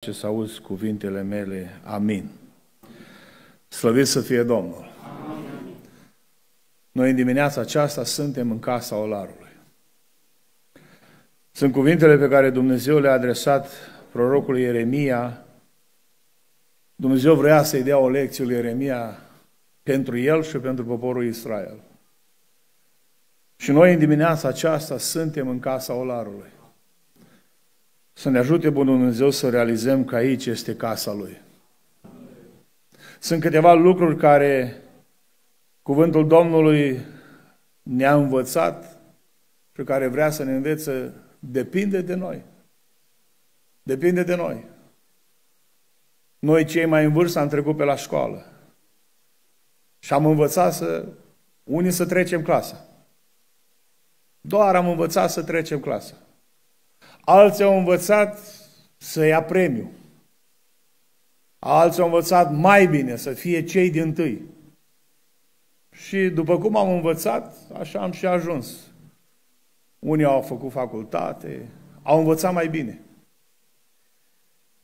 ce să auzi cuvintele mele. Amin. Slăvit să fie Domnul! Amin. Noi în dimineața aceasta suntem în casa olarului. Sunt cuvintele pe care Dumnezeu le-a adresat prorocului Ieremia. Dumnezeu vrea să-i dea o lecție lui Ieremia pentru el și pentru poporul Israel. Și noi în dimineața aceasta suntem în casa olarului. Să ne ajute Bunul Dumnezeu să realizăm că aici este casa Lui. Sunt câteva lucruri care cuvântul Domnului ne-a învățat și care vrea să ne învețe, depinde de noi. Depinde de noi. Noi cei mai în vârstă am trecut pe la școală și am învățat să, unii să trecem clasa. Doar am învățat să trecem clasa. Alții au învățat să ia premiu. Alții au învățat mai bine să fie cei din tâi. Și după cum am învățat, așa am și ajuns. Unii au făcut facultate, au învățat mai bine.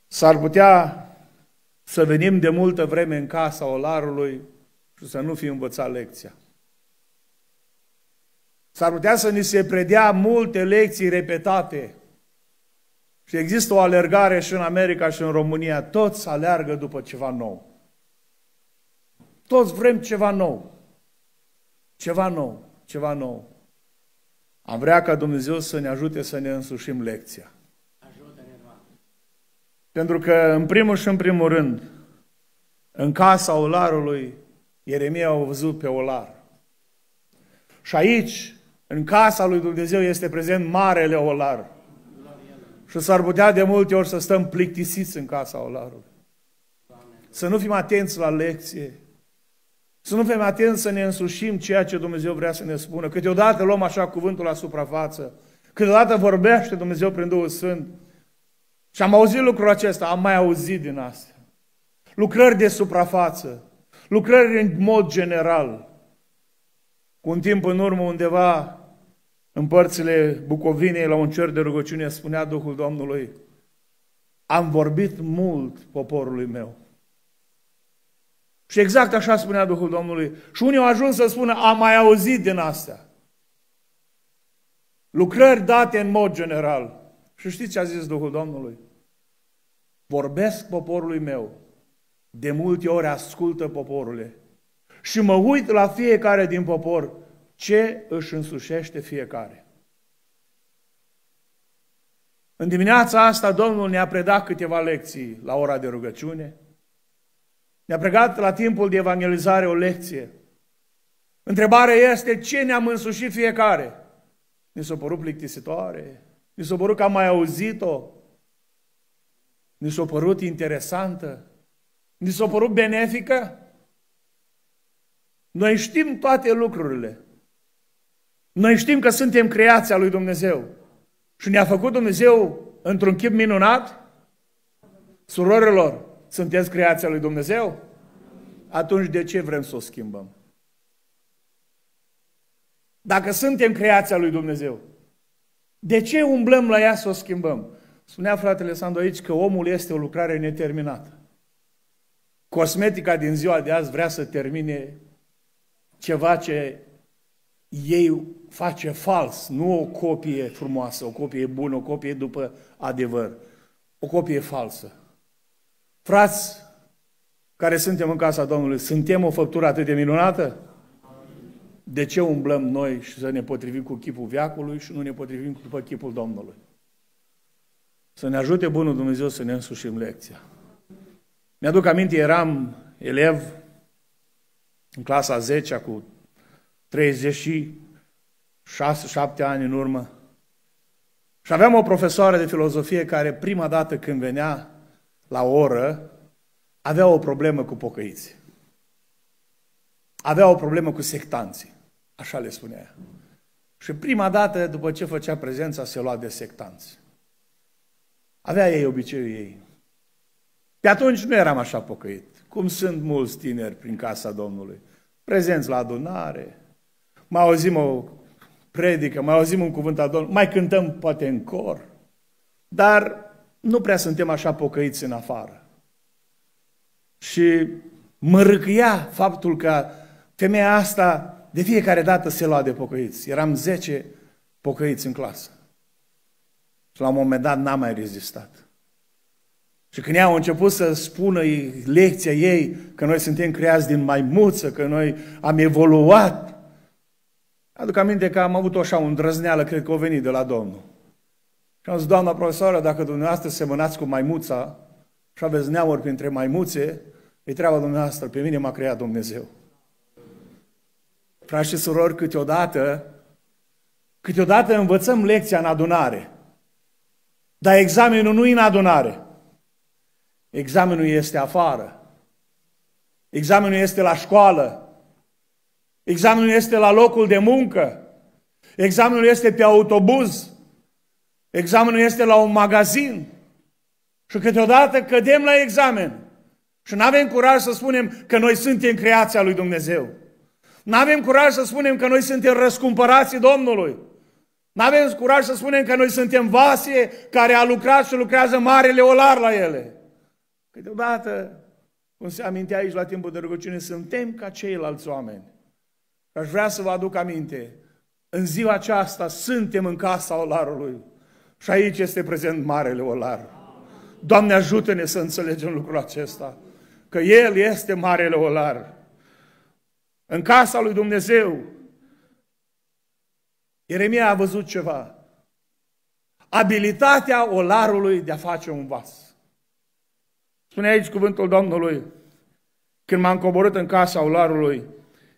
S-ar putea să venim de multă vreme în casa olarului și să nu fi învățat lecția. S-ar putea să ni se predea multe lecții repetate și există o alergare și în America și în România. Toți alergă după ceva nou. Toți vrem ceva nou. Ceva nou, ceva nou. Am vrea ca Dumnezeu să ne ajute să ne însușim lecția. Pentru că, în primul și în primul rând, în casa olarului, Ieremia a văzut pe olar. Și aici, în casa lui Dumnezeu, este prezent marele olar. Și s-ar putea de multe ori să stăm plictisiți în casa olarului. Să nu fim atenți la lecție. Să nu fim atenți să ne însușim ceea ce Dumnezeu vrea să ne spună. Câteodată luăm așa cuvântul la suprafață. Câteodată vorbește Dumnezeu prin Duhul Sfânt. Și am auzit lucrul acesta, am mai auzit din asta. Lucrări de suprafață, lucrări în mod general. Cu un timp în urmă undeva în părțile Bucovinei la un cer de rugăciune spunea Duhul Domnului, am vorbit mult poporului meu. Și exact așa spunea Duhul Domnului. Și unii au ajuns să spună, am mai auzit din astea. Lucrări date în mod general. Și știți ce a zis Duhul Domnului? Vorbesc poporului meu. De multe ori ascultă poporule. Și mă uit la fiecare din popor ce își însușește fiecare. În dimineața asta Domnul ne-a predat câteva lecții la ora de rugăciune, ne-a pregat la timpul de evangelizare o lecție. Întrebarea este ce ne-am însușit fiecare. Ni s-a părut plictisitoare, ni s-a părut că am mai auzit-o, ni s-a părut interesantă, ni s-a părut benefică. Noi știm toate lucrurile, noi știm că suntem creația lui Dumnezeu și ne-a făcut Dumnezeu într-un chip minunat. Surorilor, sunteți creația lui Dumnezeu? Atunci de ce vrem să o schimbăm? Dacă suntem creația lui Dumnezeu, de ce umblăm la ea să o schimbăm? Spunea fratele Sandu aici că omul este o lucrare neterminată. Cosmetica din ziua de azi vrea să termine ceva ce ei face fals, nu o copie frumoasă, o copie bună, o copie după adevăr, o copie falsă. Frați, care suntem în casa Domnului, suntem o făptură atât de minunată? De ce umblăm noi și să ne potrivim cu chipul viacului și nu ne potrivim cu după chipul Domnului? Să ne ajute Bunul Dumnezeu să ne însușim lecția. Mi-aduc aminte, eram elev în clasa 10 cu 36-7 ani în urmă. Și aveam o profesoară de filozofie care prima dată când venea la oră, avea o problemă cu pocăiți. Avea o problemă cu sectanții, așa le spunea ea. Și prima dată, după ce făcea prezența, se lua de sectanți. Avea ei obiceiul ei. Pe atunci nu eram așa pocăit, cum sunt mulți tineri prin casa Domnului. Prezenți la adunare, mai auzim o predică, mai auzim un cuvânt al Domnului, mai cântăm poate în cor, dar nu prea suntem așa pocăiți în afară. Și mă râcâia faptul că femeia asta de fiecare dată se lua de pocăiți. Eram 10 pocăiți în clasă. Și la un moment dat n-am mai rezistat. Și când ea a început să spună lecția ei că noi suntem creați din maimuță, că noi am evoluat, Aduc aminte că am avut așa o îndrăzneală, cred că o venit de la Domnul. Și am zis, doamna profesoară, dacă dumneavoastră semănați cu maimuța și aveți neamuri printre maimuțe, e treaba dumneavoastră, pe mine m-a creat Dumnezeu. Frați și surori, câteodată, câteodată învățăm lecția în adunare, dar examenul nu e în adunare. Examenul este afară. Examenul este la școală, Examenul este la locul de muncă. Examenul este pe autobuz. Examenul este la un magazin. Și câteodată cădem la examen. Și nu avem curaj să spunem că noi suntem creația lui Dumnezeu. Nu avem curaj să spunem că noi suntem răscumpărații Domnului. Nu avem curaj să spunem că noi suntem vase care a lucrat și lucrează marele olar la ele. Câteodată, cum se amintea aici la timpul de rugăciune, suntem ca ceilalți oameni. Aș vrea să vă aduc aminte. În ziua aceasta suntem în casa olarului. Și aici este prezent Marele Olar. Doamne ajută-ne să înțelegem lucrul acesta. Că El este Marele Olar. În casa lui Dumnezeu, Ieremia a văzut ceva. Abilitatea olarului de a face un vas. Spune aici cuvântul Domnului, când m-am coborât în casa olarului,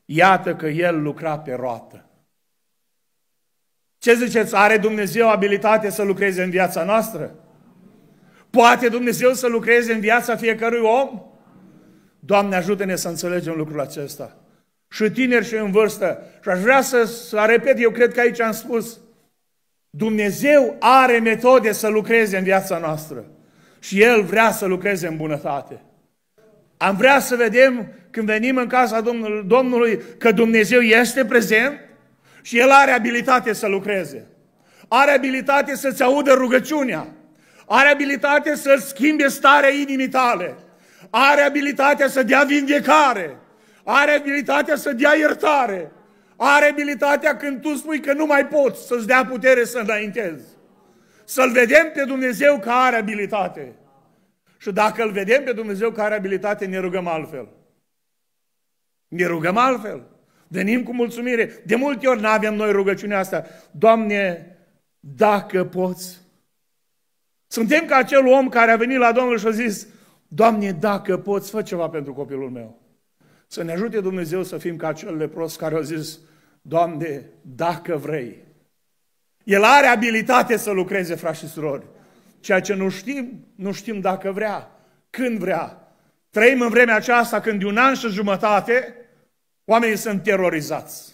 Iată că el lucra pe roată. Ce ziceți? Are Dumnezeu abilitate să lucreze în viața noastră? Poate Dumnezeu să lucreze în viața fiecărui om? Doamne, ajută-ne să înțelegem lucrul acesta. Și tineri și în vârstă. Și aș vrea să, să repet, eu cred că aici am spus, Dumnezeu are metode să lucreze în viața noastră. Și El vrea să lucreze în bunătate. Am vrea să vedem când venim în casa Domnului că Dumnezeu este prezent și El are abilitate să lucreze. Are abilitate să-ți audă rugăciunea. Are abilitate să schimbe starea inimii tale. Are abilitatea să dea vindecare. Are abilitatea să dea iertare. Are abilitatea când tu spui că nu mai poți să-ți dea putere să înaintezi. Să-L vedem pe Dumnezeu că are abilitate. Și dacă îl vedem pe Dumnezeu care abilitate, ne rugăm altfel. Ne rugăm altfel. Venim cu mulțumire. De multe ori nu avem noi rugăciunea asta. Doamne, dacă poți. Suntem ca acel om care a venit la Domnul și a zis, Doamne, dacă poți, fă ceva pentru copilul meu. Să ne ajute Dumnezeu să fim ca acel lepros care a zis, Doamne, dacă vrei. El are abilitate să lucreze, frați și surori. Ceea ce nu știm, nu știm dacă vrea, când vrea. Trăim în vremea aceasta când de un an și jumătate oamenii sunt terorizați.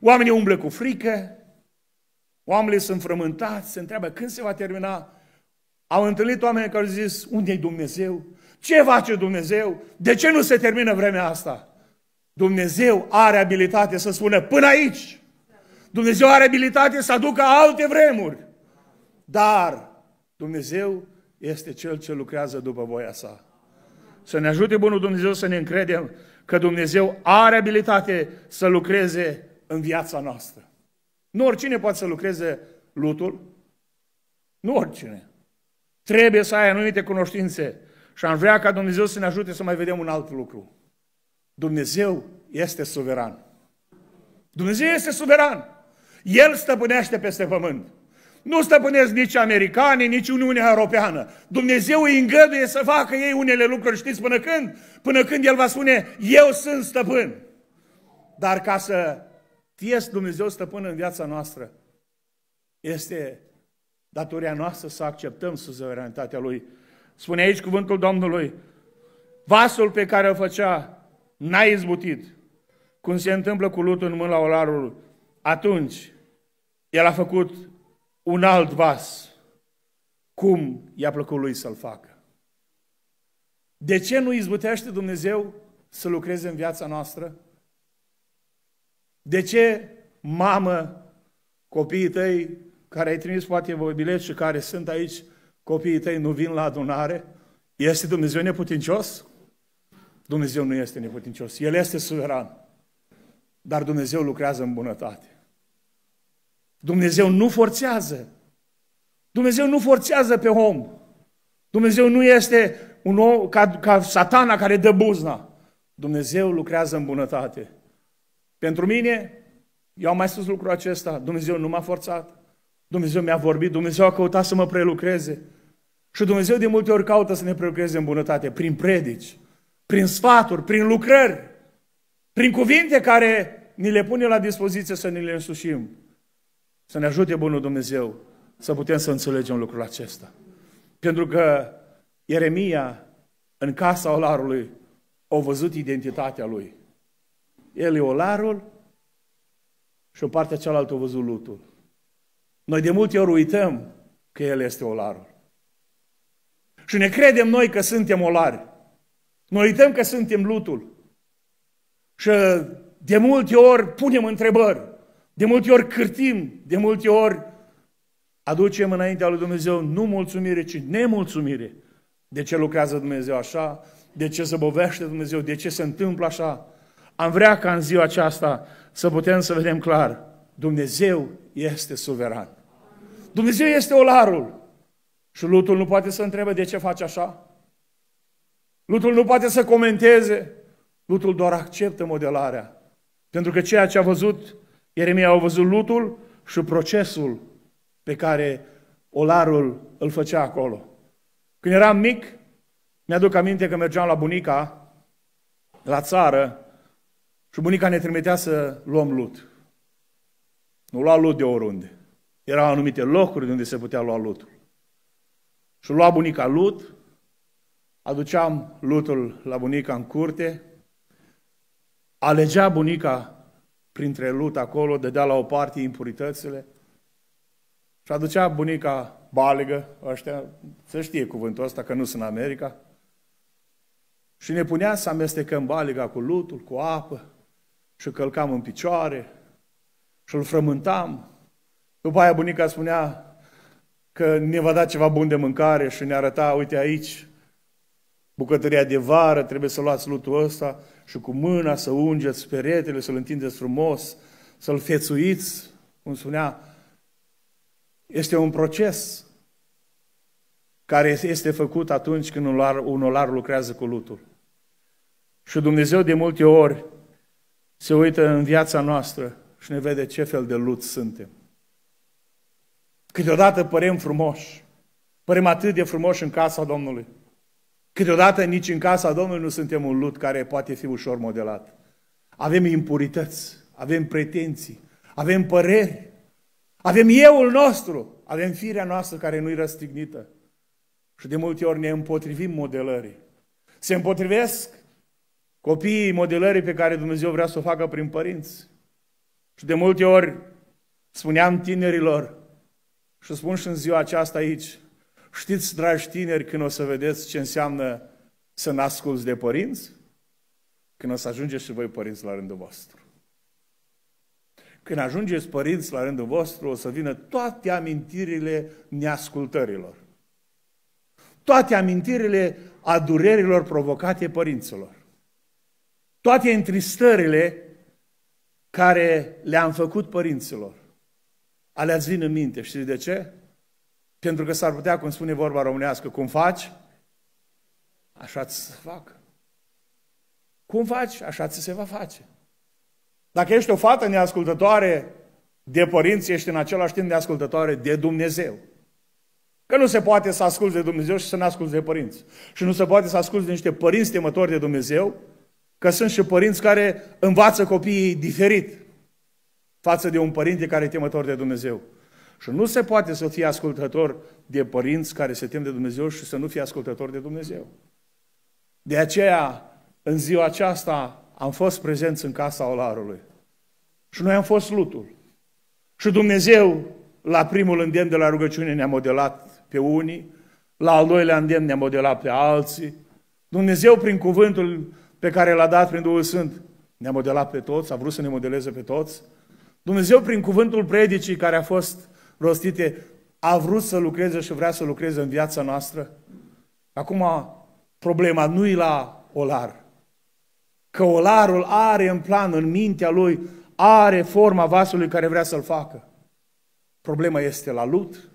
Oamenii umblă cu frică, oamenii sunt frământați, se întreabă când se va termina. Au întâlnit oameni care au zis, unde e Dumnezeu? Ce face Dumnezeu? De ce nu se termină vremea asta? Dumnezeu are abilitate să spună până aici. Dumnezeu are abilitate să aducă alte vremuri. Dar Dumnezeu este Cel ce lucrează după voia Sa. Să ne ajute Bunul Dumnezeu să ne încredem că Dumnezeu are abilitate să lucreze în viața noastră. Nu oricine poate să lucreze lutul, nu oricine. Trebuie să ai anumite cunoștințe și am vrea ca Dumnezeu să ne ajute să mai vedem un alt lucru. Dumnezeu este suveran. Dumnezeu este suveran. El stăpânește peste pământ. Nu stăpânesc nici americanii, nici Uniunea Europeană. Dumnezeu îi îngăduie să facă ei unele lucruri, știți până când? Până când El va spune, eu sunt stăpân. Dar ca să fie, Dumnezeu stăpân în viața noastră, este datoria noastră să acceptăm suzeranitatea Lui. Spune aici cuvântul Domnului, vasul pe care o făcea n-a izbutit, cum se întâmplă cu lutul în mâna olarului. Atunci, el a făcut un alt vas, cum i-a plăcut lui să-l facă. De ce nu izbutește Dumnezeu să lucreze în viața noastră? De ce, mamă, copiii tăi care ai trimis poate vobilet și care sunt aici, copiii tăi nu vin la adunare? Este Dumnezeu neputincios? Dumnezeu nu este neputincios. El este suveran. Dar Dumnezeu lucrează în bunătate. Dumnezeu nu forțează. Dumnezeu nu forțează pe om. Dumnezeu nu este un om ca, ca satana care dă buzna. Dumnezeu lucrează în bunătate. Pentru mine, eu am mai spus lucrul acesta, Dumnezeu nu m-a forțat, Dumnezeu mi-a vorbit, Dumnezeu a căutat să mă prelucreze. Și Dumnezeu de multe ori caută să ne prelucreze în bunătate, prin predici, prin sfaturi, prin lucrări, prin cuvinte care ni le pune la dispoziție să ni le însușim. Să ne ajute Bunul Dumnezeu să putem să înțelegem lucrul acesta. Pentru că Ieremia, în casa olarului, a văzut identitatea lui. El e olarul și o partea cealaltă a văzut lutul. Noi de multe ori uităm că el este olarul. Și ne credem noi că suntem olari. Noi uităm că suntem lutul. Și de multe ori punem întrebări. De multe ori cârtim, de multe ori aducem înaintea lui Dumnezeu nu mulțumire, ci nemulțumire. De ce lucrează Dumnezeu așa? De ce se bovește Dumnezeu? De ce se întâmplă așa? Am vrea ca în ziua aceasta să putem să vedem clar. Dumnezeu este suveran. Dumnezeu este olarul. Și Lutul nu poate să întrebe de ce face așa. Lutul nu poate să comenteze. Lutul doar acceptă modelarea. Pentru că ceea ce a văzut Ieremia a văzut lutul și procesul pe care olarul îl făcea acolo. Când eram mic, mi-aduc aminte că mergeam la bunica, la țară, și bunica ne trimitea să luăm lut. Nu lua lut de oriunde. Erau anumite locuri de unde se putea lua lutul. Și lua bunica lut, aduceam lutul la bunica în curte, alegea bunica printre lut acolo, dădea la o parte impuritățile și aducea bunica balegă, ăștia, să știe cuvântul ăsta că nu sunt în America, și ne punea să amestecăm baliga cu lutul, cu apă, și călcam în picioare, și îl frământam. După aia bunica spunea că ne va da ceva bun de mâncare și ne arăta, uite aici, bucătăria de vară, trebuie să luați lutul ăsta, și cu mâna să ungeți peretele, să-l întindeți frumos, să-l fețuiți, cum spunea, este un proces care este făcut atunci când un olar, un olar lucrează cu lutul. Și Dumnezeu de multe ori se uită în viața noastră și ne vede ce fel de lut suntem. Câteodată părem frumoși, părem atât de frumoși în casa Domnului, Câteodată nici în casa Domnului nu suntem un lut care poate fi ușor modelat. Avem impurități, avem pretenții, avem păreri, avem euul nostru, avem firea noastră care nu-i răstignită. Și de multe ori ne împotrivim modelării. Se împotrivesc copiii modelării pe care Dumnezeu vrea să o facă prin părinți. Și de multe ori spuneam tinerilor și spun și în ziua aceasta aici, Știți, dragi tineri, când o să vedeți ce înseamnă să nasculți de părinți? Când o să ajungeți și voi părinți la rândul vostru. Când ajungeți părinți la rândul vostru, o să vină toate amintirile neascultărilor. Toate amintirile a durerilor provocate părinților. Toate întristările care le-am făcut părinților. Alea-ți vin în minte. Știți de ce? Pentru că s-ar putea, cum spune vorba românească, cum faci, așa ți se fac. Cum faci, așa ți se va face. Dacă ești o fată neascultătoare de părinți, ești în același timp neascultătoare de Dumnezeu. Că nu se poate să asculți de Dumnezeu și să nu asculți de părinți. Și nu se poate să asculți de niște părinți temători de Dumnezeu, că sunt și părinți care învață copiii diferit față de un părinte care e temător de Dumnezeu. Și nu se poate să fii ascultător de părinți care se tem de Dumnezeu și să nu fii ascultător de Dumnezeu. De aceea, în ziua aceasta, am fost prezenți în casa olarului. Și noi am fost lutul. Și Dumnezeu, la primul îndemn de la rugăciune, ne-a modelat pe unii, la al doilea îndemn ne-a modelat pe alții. Dumnezeu, prin cuvântul pe care l-a dat prin Duhul Sfânt, ne-a modelat pe toți, a vrut să ne modeleze pe toți. Dumnezeu, prin cuvântul predicii care a fost rostite, a vrut să lucreze și vrea să lucreze în viața noastră? Acum, problema nu e la olar. Că olarul are în plan, în mintea lui, are forma vasului care vrea să-l facă. Problema este la lut.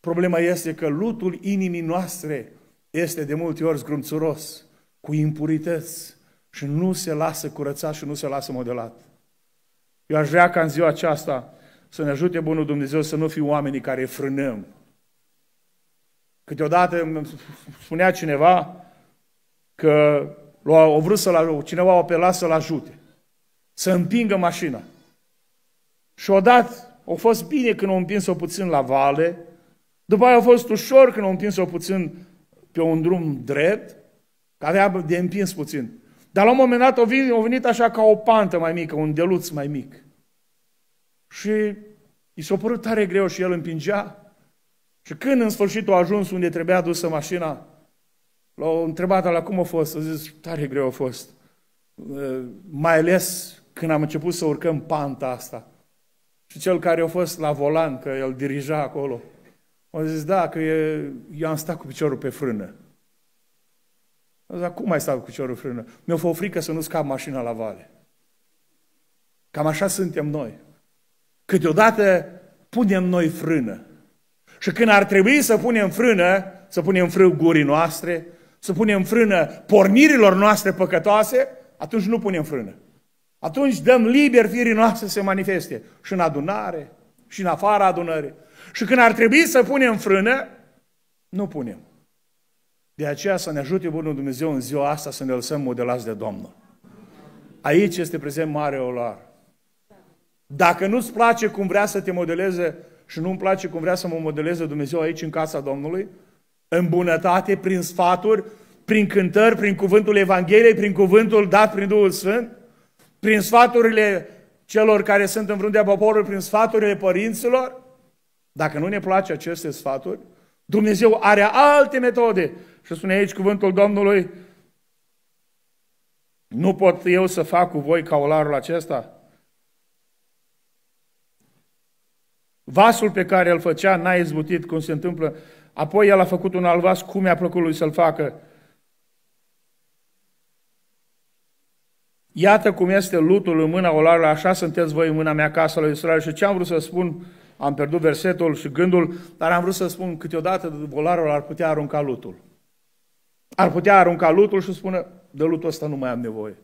Problema este că lutul inimii noastre este de multe ori zgrumțuros, cu impurități și nu se lasă curățat și nu se lasă modelat. Eu aș vrea ca în ziua aceasta să ne ajute Bunul Dumnezeu să nu fim oamenii care frânăm. Câteodată spunea cineva că o vrut să cineva o apela să-l ajute, să împingă mașina. Și odată a fost bine când o împins-o puțin la vale, după aia a fost ușor când o împins-o puțin pe un drum drept, că avea de împins puțin. Dar la un moment dat o venit, o venit așa ca o pantă mai mică, un deluț mai mic. Și i s-a părut tare greu și el împingea. Și când în sfârșit a ajuns unde trebuia dusă mașina, l-au întrebat la cum a fost. A zis, tare greu a fost. Ă, mai ales când am început să urcăm panta asta. Și cel care a fost la volan, că el dirija acolo, a zis, da, că e, eu am stat cu piciorul pe frână. A zis, cum ai stat cu piciorul pe frână? Mi-a fost frică să nu scap mașina la vale. Cam așa suntem noi câteodată punem noi frână. Și când ar trebui să punem frână, să punem frâu gurii noastre, să punem frână pornirilor noastre păcătoase, atunci nu punem frână. Atunci dăm liber firii noastre să se manifeste și în adunare, și în afara adunării. Și când ar trebui să punem frână, nu punem. De aceea să ne ajute Bunul Dumnezeu în ziua asta să ne lăsăm modelați de Domnul. Aici este prezent mare olar. Dacă nu-ți place cum vrea să te modeleze și nu-mi place cum vrea să mă modeleze Dumnezeu aici în casa Domnului, în bunătate, prin sfaturi, prin cântări, prin cuvântul Evangheliei, prin cuvântul dat prin Duhul Sfânt, prin sfaturile celor care sunt în fruntea poporului, prin sfaturile părinților, dacă nu ne place aceste sfaturi, Dumnezeu are alte metode. Și spune aici cuvântul Domnului, nu pot eu să fac cu voi olarul acesta? Vasul pe care îl făcea n-a izbutit, cum se întâmplă. Apoi el a făcut un alt vas, cum i-a plăcut lui să-l facă. Iată cum este lutul în mâna olarului, așa sunteți voi în mâna mea, casa lui Israel. Și ce am vrut să spun, am pierdut versetul și gândul, dar am vrut să spun câteodată olarul ar putea arunca lutul. Ar putea arunca lutul și spune, de lutul ăsta nu mai am nevoie.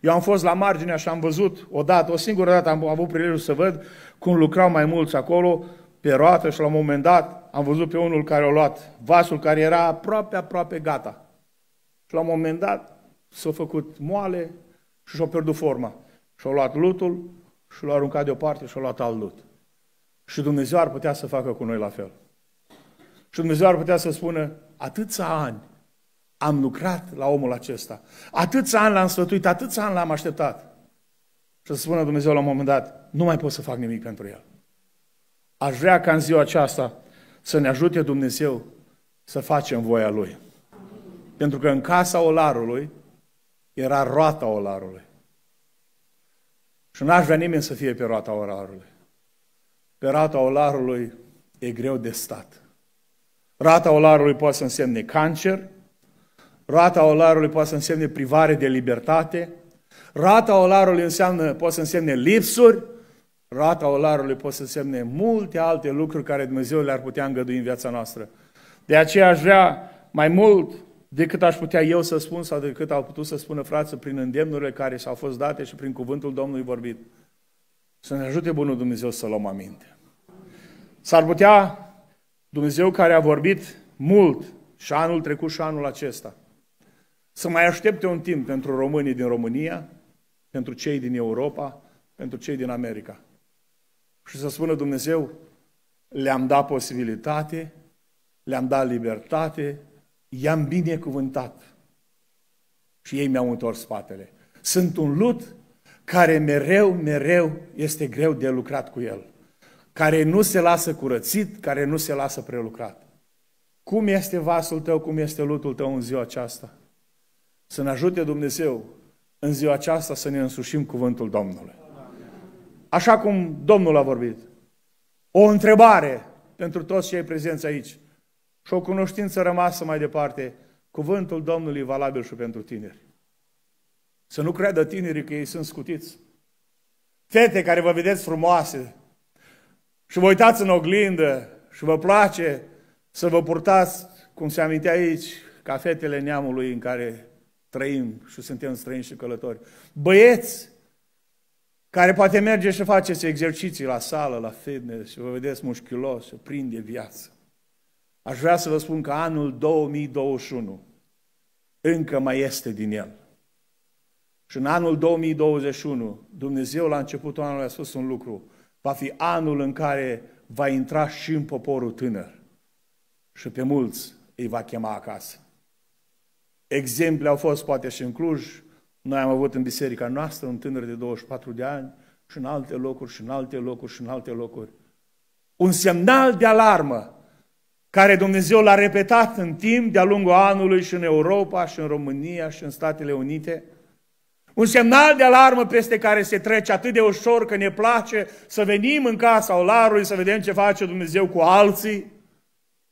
Eu am fost la margine și am văzut odată, o singură dată am avut prilejul să văd cum lucrau mai mulți acolo pe roată și la un moment dat am văzut pe unul care a luat vasul care era aproape, aproape gata. Și la un moment dat s-a făcut moale și și-a pierdut forma. Și-a luat lutul și l-a aruncat deoparte și-a luat alt lut. Și Dumnezeu ar putea să facă cu noi la fel. Și Dumnezeu ar putea să spună, atâția ani am lucrat la omul acesta. Atâți ani l-am sfătuit, atâți ani l-am așteptat. Și să spună Dumnezeu la un moment dat, nu mai pot să fac nimic pentru el. Aș vrea ca în ziua aceasta să ne ajute Dumnezeu să facem voia Lui. Pentru că în casa olarului era roata olarului. Și n-aș vrea nimeni să fie pe roata olarului. Pe roata olarului e greu de stat. Rata olarului poate să însemne cancer, Rata olarului poate să însemne privare de libertate, rata olarului înseamnă, poate să însemne lipsuri, rata olarului poate să însemne multe alte lucruri care Dumnezeu le-ar putea îngădui în viața noastră. De aceea aș vrea mai mult decât aș putea eu să spun sau decât au putut să spună frață prin îndemnurile care s-au fost date și prin cuvântul Domnului vorbit. Să ne ajute Bunul Dumnezeu să luăm aminte. S-ar putea Dumnezeu care a vorbit mult și anul trecut și anul acesta – să mai aștepte un timp pentru românii din România, pentru cei din Europa, pentru cei din America. Și să spună Dumnezeu, le-am dat posibilitate, le-am dat libertate, i-am binecuvântat. Și ei mi-au întors spatele. Sunt un lut care mereu, mereu este greu de lucrat cu el. Care nu se lasă curățit, care nu se lasă prelucrat. Cum este vasul tău, cum este lutul tău în ziua aceasta? Să ne ajute Dumnezeu în ziua aceasta să ne însușim cuvântul Domnului. Așa cum Domnul a vorbit. O întrebare pentru toți cei prezenți aici și o cunoștință rămasă mai departe, cuvântul Domnului e valabil și pentru tineri. Să nu creadă tinerii că ei sunt scutiți. Fete care vă vedeți frumoase și vă uitați în oglindă și vă place să vă purtați, cum se amintea aici, ca fetele neamului în care trăim și suntem străini și călători. Băieți care poate merge și faceți exerciții la sală, la fitness și vă vedeți mușchilos, și prinde viață. Aș vrea să vă spun că anul 2021 încă mai este din el. Și în anul 2021, Dumnezeu la începutul anului a spus un lucru. Va fi anul în care va intra și în poporul tânăr. Și pe mulți îi va chema acasă. Exemple au fost poate și în Cluj. Noi am avut în biserica noastră un tânăr de 24 de ani și în alte locuri, și în alte locuri, și în alte locuri. Un semnal de alarmă care Dumnezeu l-a repetat în timp de-a lungul anului și în Europa, și în România, și în Statele Unite. Un semnal de alarmă peste care se trece atât de ușor că ne place să venim în casa olarului, să vedem ce face Dumnezeu cu alții,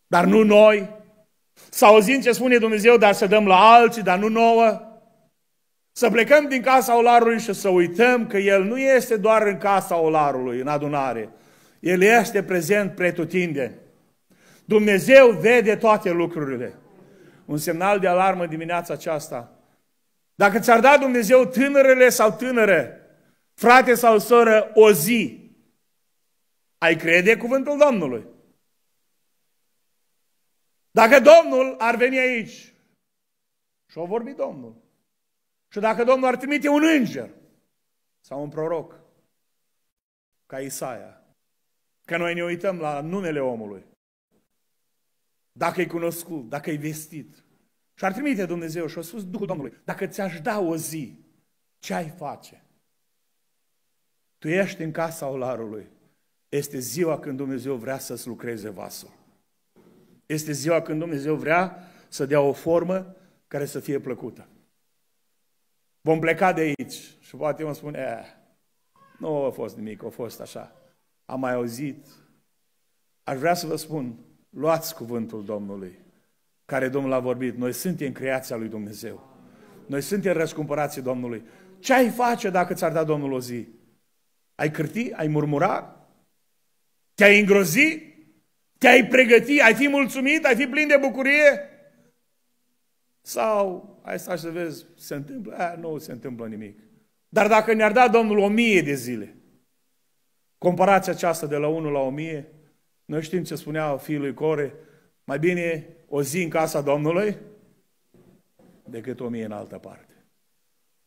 dar nu noi, să auzim ce spune Dumnezeu, dar să dăm la alții, dar nu nouă. Să plecăm din casa olarului și să uităm că El nu este doar în casa olarului, în adunare. El este prezent pretutinde. Dumnezeu vede toate lucrurile. Un semnal de alarmă dimineața aceasta. Dacă ți-ar da Dumnezeu tânărele sau tânără, frate sau soră, o zi, ai crede cuvântul Domnului. Dacă Domnul ar veni aici și o vorbi Domnul, și dacă Domnul ar trimite un înger sau un proroc, ca Isaia, că noi ne uităm la numele omului, dacă e cunoscut, dacă e vestit, și ar trimite Dumnezeu și a spus Duhul Domnului, dacă ți-aș da o zi, ce ai face? Tu ești în casa olarului. Este ziua când Dumnezeu vrea să-ți lucreze vasul. Este ziua când Dumnezeu vrea să dea o formă care să fie plăcută. Vom pleca de aici și poate mă spune, spun, eh, nu a fost nimic, a fost așa. Am mai auzit. Aș vrea să vă spun, luați cuvântul Domnului, care Domnul a vorbit. Noi suntem creația lui Dumnezeu. Noi suntem răscumpărații Domnului. Ce ai face dacă ți-ar da Domnul o zi? Ai cârti? Ai murmura? Te-ai îngrozi? Te-ai pregătit? Ai fi mulțumit? Ai fi plin de bucurie? Sau ai să să vezi, se întâmplă? A, nu se întâmplă nimic. Dar dacă ne-ar da Domnul o mie de zile, comparația aceasta de la 1 la 1000, noi știm ce spunea fiul lui Core, mai bine o zi în casa Domnului decât o mie în altă parte.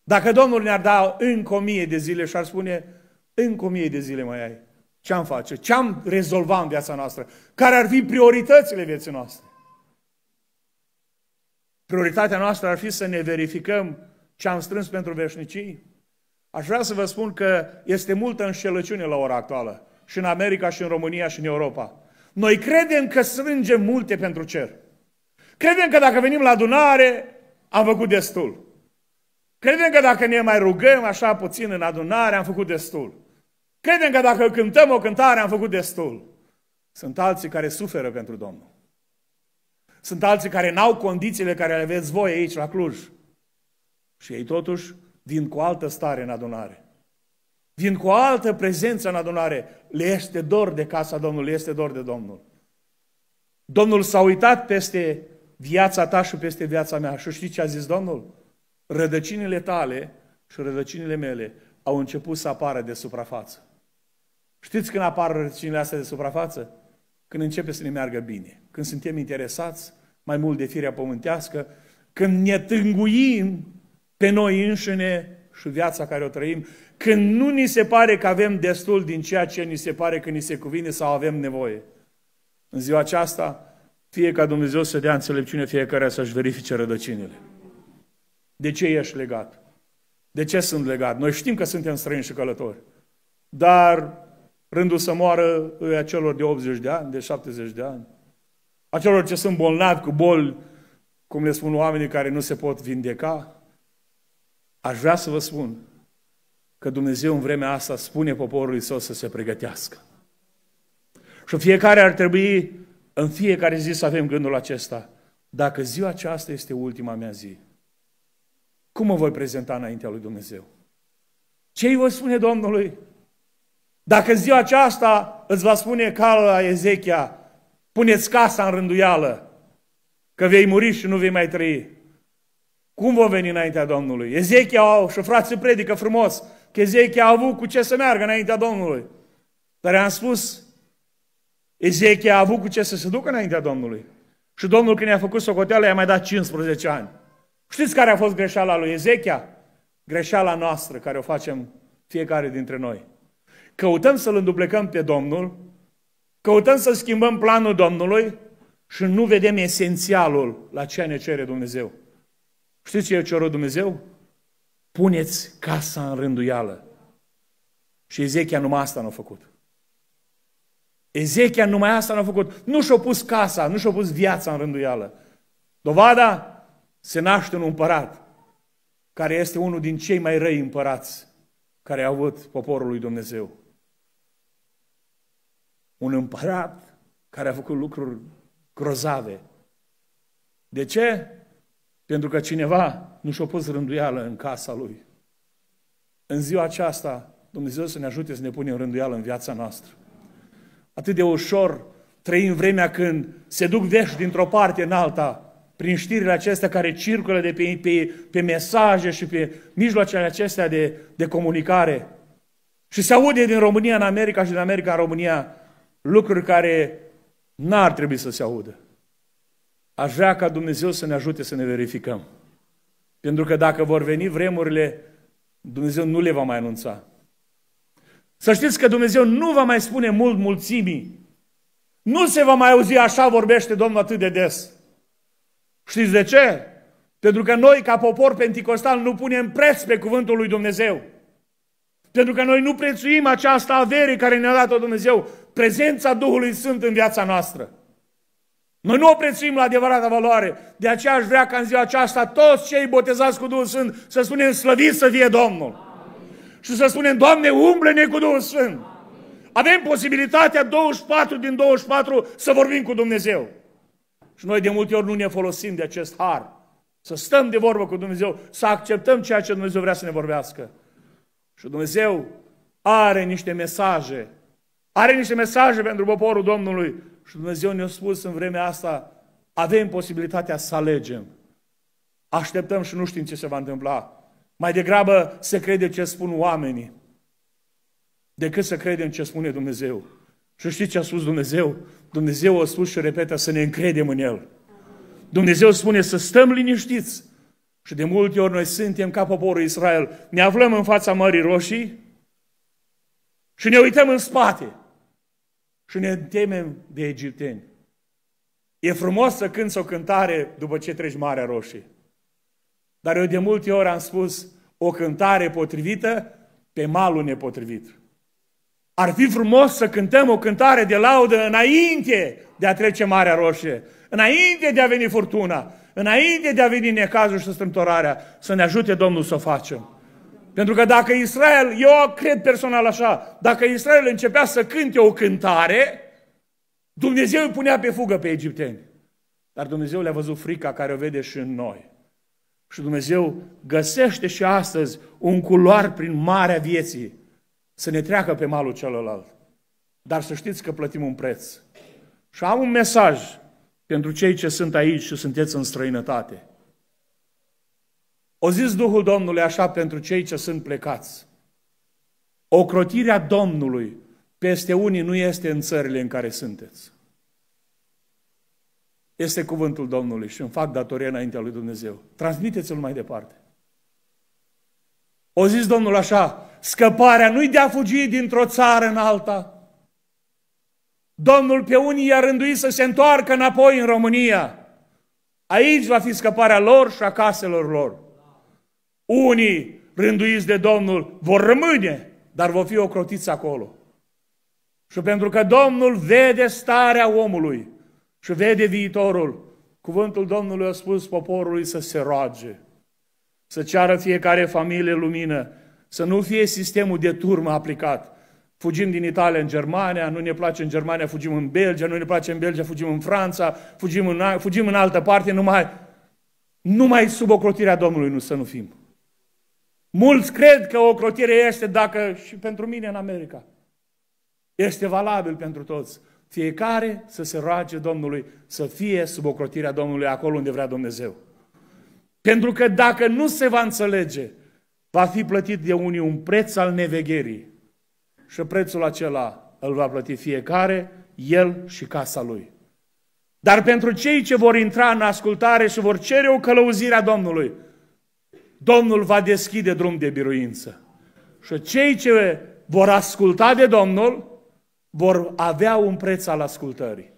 Dacă Domnul ne-ar da încă o mie de zile și ar spune, încă o mie de zile mai ai, ce am face? Ce am rezolva în viața noastră? Care ar fi prioritățile vieții noastre? Prioritatea noastră ar fi să ne verificăm ce am strâns pentru veșnicii? Aș vrea să vă spun că este multă înșelăciune la ora actuală, și în America, și în România, și în Europa. Noi credem că strângem multe pentru cer. Credem că dacă venim la adunare, am făcut destul. Credem că dacă ne mai rugăm așa puțin în adunare, am făcut destul. Credem că dacă cântăm o cântare am făcut destul. Sunt alții care suferă pentru Domnul. Sunt alții care n-au condițiile care le aveți voi aici la Cluj. Și ei totuși vin cu altă stare în adunare. Vin cu o altă prezență în adunare. Le este dor de casa Domnului, le este dor de Domnul. Domnul s-a uitat peste viața ta și peste viața mea. Și știi ce a zis Domnul? Rădăcinile tale și rădăcinile mele au început să apară de suprafață. Știți când apar rădăcinile astea de suprafață? Când începe să ne meargă bine, când suntem interesați mai mult de firea pământească, când ne tânguim pe noi înșine și viața care o trăim, când nu ni se pare că avem destul din ceea ce ni se pare că ni se cuvine sau avem nevoie. În ziua aceasta, fie ca Dumnezeu să dea înțelepciune fiecare să-și verifice rădăcinile. De ce ești legat? De ce sunt legat? Noi știm că suntem străini și călători. Dar rândul să moară a celor de 80 de ani, de 70 de ani, a celor ce sunt bolnavi cu boli, cum le spun oamenii care nu se pot vindeca. Aș vrea să vă spun că Dumnezeu în vremea asta spune poporului său să se pregătească. Și fiecare ar trebui, în fiecare zi să avem gândul acesta. Dacă ziua aceasta este ultima mea zi, cum mă voi prezenta înaintea lui Dumnezeu? Ce îi voi spune Domnului? Dacă în ziua aceasta îți va spune calul la Ezechia, puneți casa în rânduială, că vei muri și nu vei mai trăi. Cum vom veni înaintea Domnului? Ezechia au, și frații predică frumos, că Ezechia a avut cu ce să meargă înaintea Domnului. Dar am spus, Ezechia a avut cu ce să se ducă înaintea Domnului. Și Domnul când i-a făcut socoteala i-a mai dat 15 ani. Știți care a fost greșeala lui Ezechia? Greșeala noastră care o facem fiecare dintre noi căutăm să-L înduplecăm pe Domnul, căutăm să schimbăm planul Domnului și nu vedem esențialul la ce ne cere Dumnezeu. Știți ce ceră Dumnezeu? Puneți casa în rânduială. Și Ezechia numai asta nu a făcut. Ezechia numai asta nu a făcut. Nu și-a pus casa, nu și-a pus viața în rânduială. Dovada se naște un împărat care este unul din cei mai răi împărați care a avut poporul lui Dumnezeu un împărat care a făcut lucruri grozave. De ce? Pentru că cineva nu și-a pus rânduială în casa lui. În ziua aceasta, Dumnezeu să ne ajute să ne punem rânduială în viața noastră. Atât de ușor trăim vremea când se duc vești dintr-o parte în alta, prin știrile acestea care circulă de pe, pe, pe mesaje și pe mijloacele acestea de, de comunicare. Și se aude din România în America și din America în România lucruri care n-ar trebui să se audă. Aș vrea ca Dumnezeu să ne ajute să ne verificăm. Pentru că dacă vor veni vremurile, Dumnezeu nu le va mai anunța. Să știți că Dumnezeu nu va mai spune mult mulțimii. Nu se va mai auzi așa vorbește Domnul atât de des. Știți de ce? Pentru că noi, ca popor penticostal, nu punem preț pe cuvântul lui Dumnezeu. Pentru că noi nu prețuim această avere care ne-a dat-o Dumnezeu prezența Duhului Sfânt în viața noastră. Noi nu o prețuim la adevărata valoare. De aceea aș vrea ca în ziua aceasta toți cei botezați cu Duhul Sfânt să spunem slăvit să fie Domnul. Amin. Și să spunem, Doamne, umble-ne cu Duhul Sfânt. Amin. Avem posibilitatea 24 din 24 să vorbim cu Dumnezeu. Și noi de multe ori nu ne folosim de acest har. Să stăm de vorbă cu Dumnezeu, să acceptăm ceea ce Dumnezeu vrea să ne vorbească. Și Dumnezeu are niște mesaje are niște mesaje pentru poporul Domnului. Și Dumnezeu ne-a spus în vremea asta, avem posibilitatea să alegem. Așteptăm și nu știm ce se va întâmpla. Mai degrabă se crede ce spun oamenii decât să credem ce spune Dumnezeu. Și știți ce a spus Dumnezeu? Dumnezeu a spus și repetă să ne încredem în El. Dumnezeu spune să stăm liniștiți. Și de multe ori noi suntem ca poporul Israel. Ne aflăm în fața Mării Roșii și ne uităm în spate și ne temem de egipteni. E frumos să cânți o cântare după ce treci Marea Roșie. Dar eu de multe ori am spus o cântare potrivită pe malul nepotrivit. Ar fi frumos să cântăm o cântare de laudă înainte de a trece Marea Roșie, înainte de a veni furtuna, înainte de a veni necazul și strâmtorarea, să ne ajute Domnul să o facem. Pentru că dacă Israel, eu cred personal așa, dacă Israel începea să cânte o cântare, Dumnezeu îi punea pe fugă pe egipteni. Dar Dumnezeu le-a văzut frica care o vede și în noi. Și Dumnezeu găsește și astăzi un culoar prin marea vieții să ne treacă pe malul celălalt. Dar să știți că plătim un preț. Și am un mesaj pentru cei ce sunt aici și sunteți în străinătate. O zis Duhul Domnului așa pentru cei ce sunt plecați. Ocrotirea Domnului peste unii nu este în țările în care sunteți. Este cuvântul Domnului și îmi fac datoria înaintea lui Dumnezeu. Transmiteți-l mai departe. O zis Domnul așa, scăparea nu-i de a fugi dintr-o țară în alta. Domnul pe unii i-a rânduit să se întoarcă înapoi în România. Aici va fi scăparea lor și a caselor lor. Unii rânduiți de Domnul vor rămâne, dar vor fi ocrotiți acolo. Și pentru că Domnul vede starea omului și vede viitorul, cuvântul Domnului a spus poporului să se roage, să ceară fiecare familie lumină, să nu fie sistemul de turmă aplicat. Fugim din Italia în Germania, nu ne place în Germania, fugim în Belgia, nu ne place în Belgia, fugim în Franța, fugim în, fugim în altă parte, numai, numai sub ocrotirea Domnului nu să nu fim. Mulți cred că o crotire este dacă și pentru mine în America. Este valabil pentru toți. Fiecare să se roage Domnului, să fie sub ocrotirea Domnului acolo unde vrea Dumnezeu. Pentru că dacă nu se va înțelege, va fi plătit de unii un preț al nevegherii. Și prețul acela îl va plăti fiecare, el și casa lui. Dar pentru cei ce vor intra în ascultare și vor cere o călăuzire a Domnului, Domnul va deschide drum de biruință. Și cei ce vor asculta de Domnul vor avea un preț al ascultării.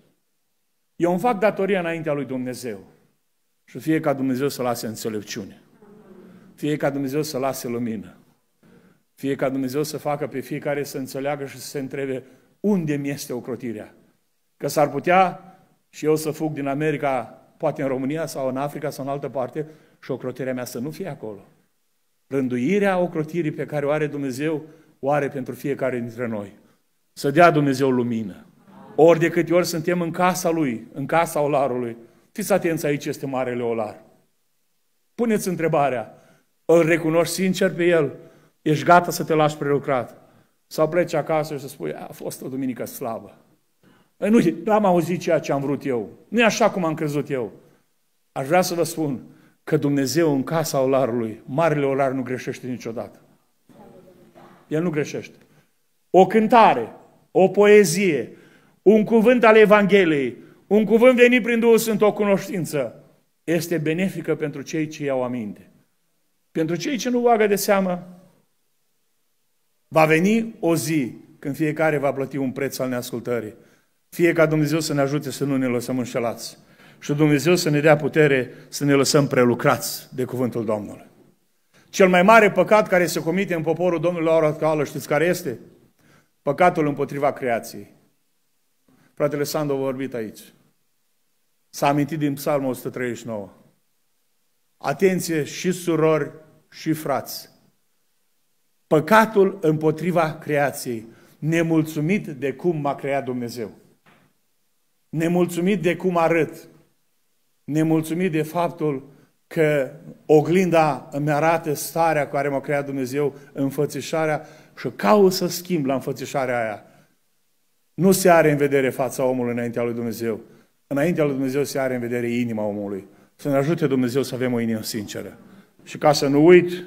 Eu îmi fac datoria înaintea lui Dumnezeu. Și fie ca Dumnezeu să lase înțelepciune. Fie ca Dumnezeu să lase lumină. Fie ca Dumnezeu să facă pe fiecare să înțeleagă și să se întrebe unde mi este ocrotirea. Că s-ar putea și eu să fug din America, poate în România sau în Africa sau în altă parte, și ocrotirea mea să nu fie acolo. Rânduirea ocrotirii pe care o are Dumnezeu, o are pentru fiecare dintre noi. Să dea Dumnezeu lumină. Ori de câte ori suntem în casa Lui, în casa olarului, fiți atenți, aici este marele olar. Puneți întrebarea, îl recunoști sincer pe el, ești gata să te lași prelucrat. Sau pleci acasă și să spui, a fost o duminică slabă. Păi nu, am auzit ceea ce am vrut eu. Nu e așa cum am crezut eu. Aș vrea să vă spun, că Dumnezeu în casa olarului, marele olar nu greșește niciodată. El nu greșește. O cântare, o poezie, un cuvânt al Evangheliei, un cuvânt venit prin Duhul Sfânt, o cunoștință, este benefică pentru cei ce iau aminte. Pentru cei ce nu bagă de seamă, va veni o zi când fiecare va plăti un preț al neascultării. Fie ca Dumnezeu să ne ajute să nu ne lăsăm înșelați și Dumnezeu să ne dea putere să ne lăsăm prelucrați de cuvântul Domnului. Cel mai mare păcat care se comite în poporul Domnului la ora actuală, știți care este? Păcatul împotriva creației. Fratele Sandu a vorbit aici. S-a amintit din Psalmul 139. Atenție și surori și frați. Păcatul împotriva creației. Nemulțumit de cum m-a creat Dumnezeu. Nemulțumit de cum arăt nemulțumit de faptul că oglinda îmi arată starea care m-a creat Dumnezeu, înfățișarea, și caut să schimb la înfățișarea aia. Nu se are în vedere fața omului înaintea lui Dumnezeu. Înaintea lui Dumnezeu se are în vedere inima omului. Să ne ajute Dumnezeu să avem o inimă sinceră. Și ca să nu uit,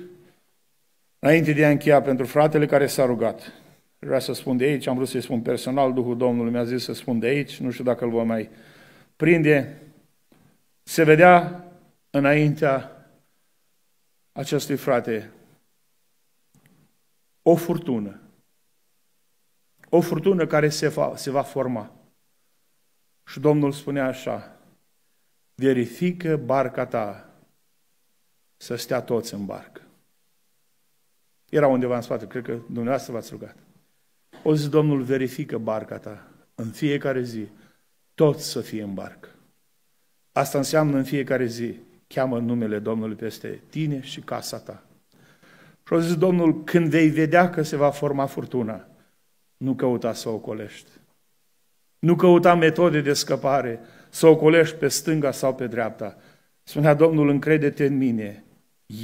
înainte de a încheia pentru fratele care s-a rugat, vreau să spun de aici, am vrut să-i spun personal, Duhul Domnului mi-a zis să spun de aici, nu știu dacă îl voi mai prinde, se vedea înaintea acestui frate o furtună. O furtună care se va, se va forma. Și Domnul spunea așa, verifică barca ta să stea toți în barcă. Era undeva în spate, cred că dumneavoastră v-ați rugat. O zi Domnul verifică barca ta în fiecare zi, toți să fie în barcă. Asta înseamnă în fiecare zi, cheamă numele Domnului peste tine și casa ta. Și a zis Domnul, când vei vedea că se va forma furtuna, nu căuta să o colești. Nu căuta metode de scăpare, să o colești pe stânga sau pe dreapta. Spunea Domnul, încrede-te în mine,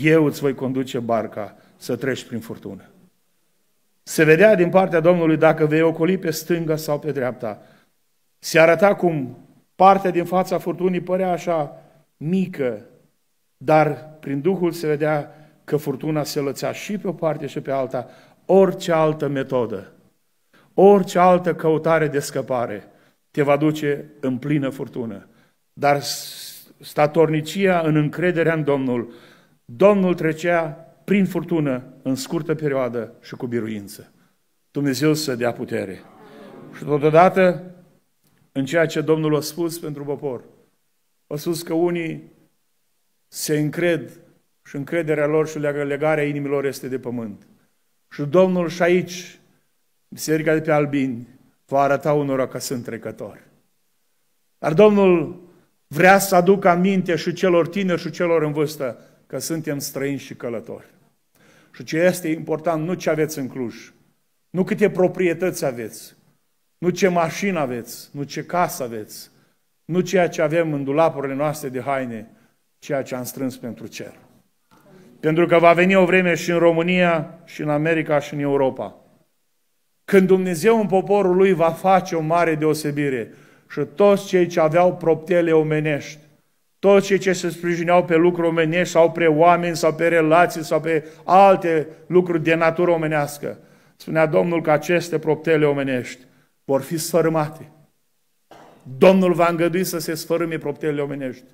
eu îți voi conduce barca să treci prin furtună. Se vedea din partea Domnului dacă vei ocoli pe stânga sau pe dreapta. Se arăta cum Partea din fața furtunii părea așa mică, dar prin Duhul se vedea că furtuna se lățea și pe o parte și pe alta, orice altă metodă, orice altă căutare de scăpare te va duce în plină furtună. Dar statornicia în încrederea în Domnul, Domnul trecea prin furtună în scurtă perioadă și cu biruință. Dumnezeu să dea putere. Și totodată în ceea ce Domnul a spus pentru popor. A spus că unii se încred și încrederea lor și legarea inimilor este de pământ. Și Domnul și aici, biserica de pe Albini, va arăta unora că sunt trecători. Dar Domnul vrea să aducă aminte și celor tineri și celor în vârstă că suntem străini și călători. Și ce este important, nu ce aveți în Cluj, nu câte proprietăți aveți, nu ce mașină aveți, nu ce casă aveți, nu ceea ce avem în dulapurile noastre de haine, ceea ce am strâns pentru cer. Pentru că va veni o vreme și în România, și în America, și în Europa, când Dumnezeu în poporul lui va face o mare deosebire și toți cei ce aveau proptele omenești, toți cei ce se sprijineau pe lucruri omenești sau pe oameni sau pe relații sau pe alte lucruri de natură omenească, spunea Domnul că aceste proptele omenești vor fi sfărâmate. Domnul va îngădui să se sfărâme proptelele omenești,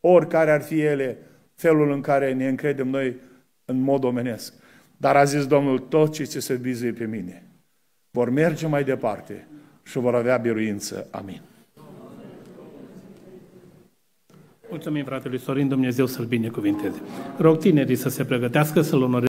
oricare ar fi ele, felul în care ne încredem noi în mod omenesc. Dar a zis Domnul, tot ce ți se bizuie pe mine, vor merge mai departe și vor avea biruință. Amin. Mulțumim, fratele Sorin, Dumnezeu să-l binecuvinteze. Rog tinerii să se pregătească să-l onoreze.